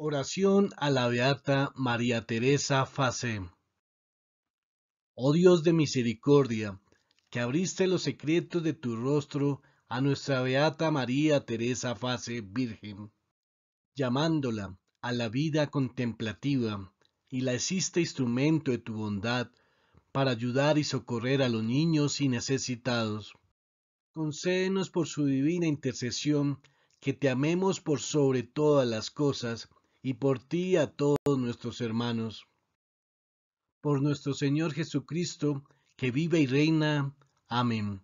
Oración a la Beata María Teresa Fase Oh Dios de misericordia, que abriste los secretos de tu rostro a nuestra Beata María Teresa Fase Virgen, llamándola a la vida contemplativa, y la hiciste instrumento de tu bondad para ayudar y socorrer a los niños y necesitados. Concédenos por su divina intercesión que te amemos por sobre todas las cosas y por ti a todos nuestros hermanos. Por nuestro Señor Jesucristo, que vive y reina. Amén.